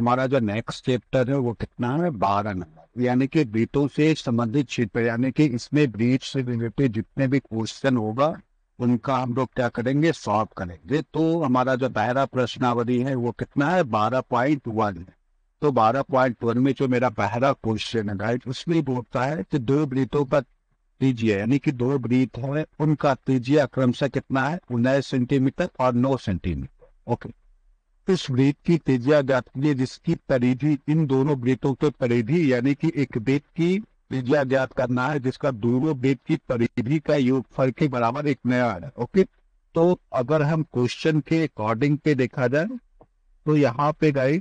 हमारा जो next chapter है वो कितना है बारह नंबर यानी कि ब्रीटों से संबंधित क्षेत्र यानी कि इसमें ब्रीट से रिलेटेड जितने भी क्वेश्चन होगा उनका हम लोग क्या करेंगे सॉल्व करेंगे तो हमारा जो दायरा प्रश्नावली है वो कितना है बारह पॉइंट वन तो बारह पॉइंट वन में जो मेरा पहला क्वेश्चन है राइट उसमें बोलता है कि दो ब्रीतों पर त्रिज्या यानी कि दो ब्रीत है उनका तीजिया क्रम से कितना है उन्नीस सेंटीमीटर और नौ सेंटीमीटर ओके okay. इस ब्रेक की तेजिया जाती है जिसकी परिधि इन दोनों ब्रेकों के परिधि यानी कि एक ब्रेक की तेजिया ज्ञात करना है जिसका दोनों ब्रेक की परिधि का योग फल के बराबर एक नया है ओके तो अगर हम क्वेश्चन के अकॉर्डिंग पे देखा जाए तो यहाँ पे गए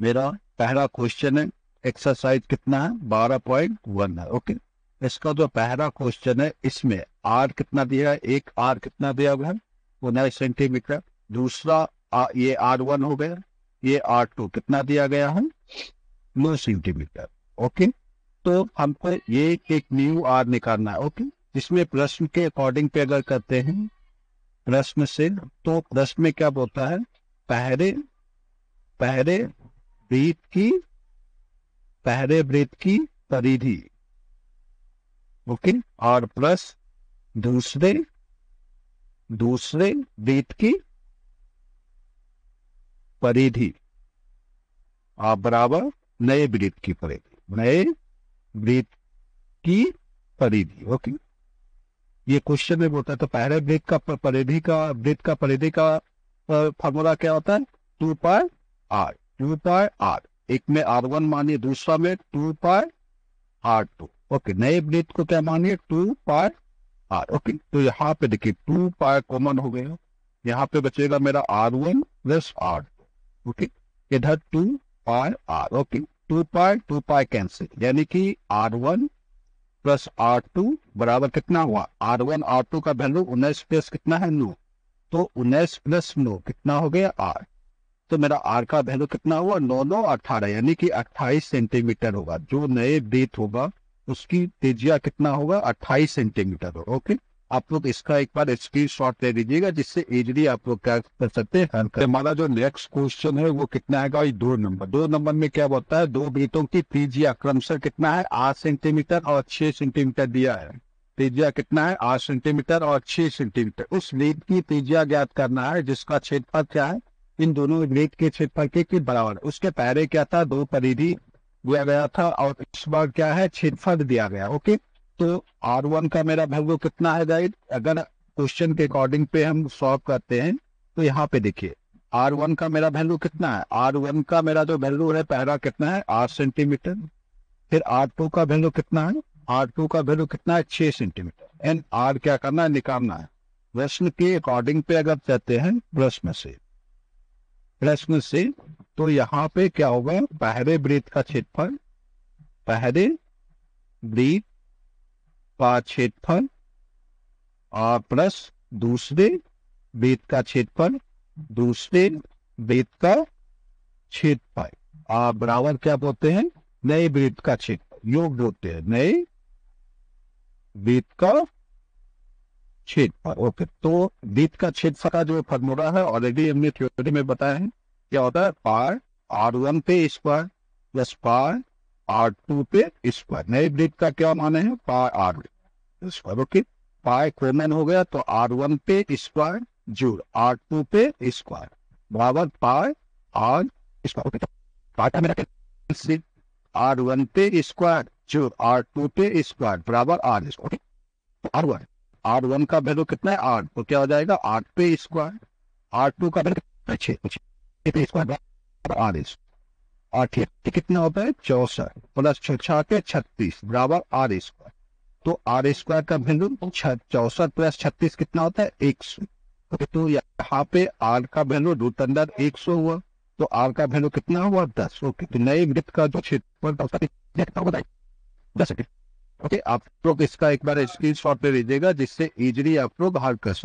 मेरा पहला क्वेश्चन है एक्सरसाइज कितना है बारह पॉइंट वन है ओके इसका जो पहला क्वेश्चन है इसमें आर कितना दिया है एक आर कितना दिया हुआ है उन्नीस सेंटीमीटर दूसरा आ, ये आर वन हो गया ये आर टू कितना दिया गया है नौ सेंटीमीटर ओके तो हमको ये एक न्यू आर निकालना है ओके इसमें प्रश्न के अकॉर्डिंग पे अगर करते हैं प्रश्न से तो प्रश्न में क्या बोलता है पहरे पहरे ब्रीत की पहरे ब्रीत की परिधि ओके और प्लस दूसरे दूसरे ब्रीत की परिधि आप बराबर नए वृत्त की परिधि नए वृत्त की परिधि ओके ये क्वेश्चन में बोलता है तो पहले वृत्त का परिधि का वृत्त का परिधि का फॉर्मूला क्या होता है two pi r two pi r एक में आर वन मानिए दूसरा में two pi r two okay नए वृत्त को क्या मानिए टू पाई आर ओके तो यहाँ पे देखिए टू पाई कॉमन हो गया यहाँ पे बचेगा मेरा r one plus r two okay इधर two pi r okay two pi two pi cancel यानी कि r one plus r two बराबर कितना हुआ आर वन आर टू का वैल्यू उन्नीस प्लस कितना है नो तो उन्नीस प्लस नो कितना हो गया आर तो मेरा आर का वैल्यू कितना हुआ नौ नौ अठारह यानी कि अट्ठाईस सेंटीमीटर होगा जो नए बीत होगा उसकी तेजिया कितना होगा अट्ठाईस सेंटीमीटर होगा ओके आप लोग इसका एक बार स्क्रीन शॉट दे दीजिएगा जिससे इजिली आप लोग क्या कर सकते हैं हमारा जो नेक्स्ट क्वेश्चन है वो कितना आएगा दो नंबर दो नंबर में क्या होता है दो बीटों की त्रिज्या क्रमशः कितना है आठ सेंटीमीटर और छह सेंटीमीटर दिया है त्रिज्या कितना है आठ सेंटीमीटर और छह सेंटीमीटर उस लीड की त्रिज्या ज्ञात करना है जिसका क्षेत्रफल क्या है इन दोनों लीड के क्षेत्रफल के बराबर उसके पहले क्या था दो परिधि दिया गया था और इस बार क्या है क्षेत्रफल दिया गया ओके तो आर वन का मेरा वैल्यू कितना है गाइड अगर क्वेश्चन के अकॉर्डिंग पे हम सॉल्व करते हैं तो यहाँ पे देखिए आर वन का मेरा वैल्यू कितना है आर वन का मेरा जो वैल्यू है पहला कितना है आठ सेंटीमीटर फिर आर टू का वैल्यू कितना है आर टू का वैल्यू कितना है छह सेंटीमीटर एंड आर क्या करना है निकालना है प्रश्न के अकॉर्डिंग पे अगर कहते हैं प्रश्न से प्रश्न से तो यहाँ पे क्या होगा पहले ब्रीथ का क्षेत्रफल पहले ब्रीथ का क्षेत्रफल और प्लस दूसरे वेद का क्षेत्रफल दूसरे वेद का क्षेत्रफल और बराबर क्या बोलते हैं नए वेद का छेद योग बोलते हैं नए वेद का क्षेत्रफल ओके तो वेद का छेद का जो फॉर्मूला है ऑलरेडी हमने थ्योरी में बताया है क्या होता है पार आर वन पे square plus pi r two पे स्क्वायर नए ब्रिज का क्या माने है pi r square okay pi common हो गया तो आर वन पे स्क्वायर जूर आर टू पे स्क्वायर बराबर पाए आर स्क्वायर पाटा आर वन पे स्क्वायर जूर आर टू पे स्क्वायर बराबर r square r one r one का वैल्यू कितना है आठ तो क्या हो जाएगा आठ पे स्क्वायर आर टू का वैल्यू छः पे स्क्वायर आर स्क्वायर आठ कितना होता है चौसठ प्लस छठ छत्तीस बराबर आर स्क्वायर तो आर स्क्वायर का वैल्यू चौसठ प्लस छत्तीस कितना होता है एक सौ तो यहाँ पे आर का वैल्यू रूट अंदर एक सौ हुआ तो आर का वैल्यू कितना हुआ दस ओके तो नए वृत्त का जो क्षेत्र बताइए दस ओके आप लोग इसका एक बार स्क्रीन शॉट पे लीजिएगा जिससे इजिली आप लोग हल कर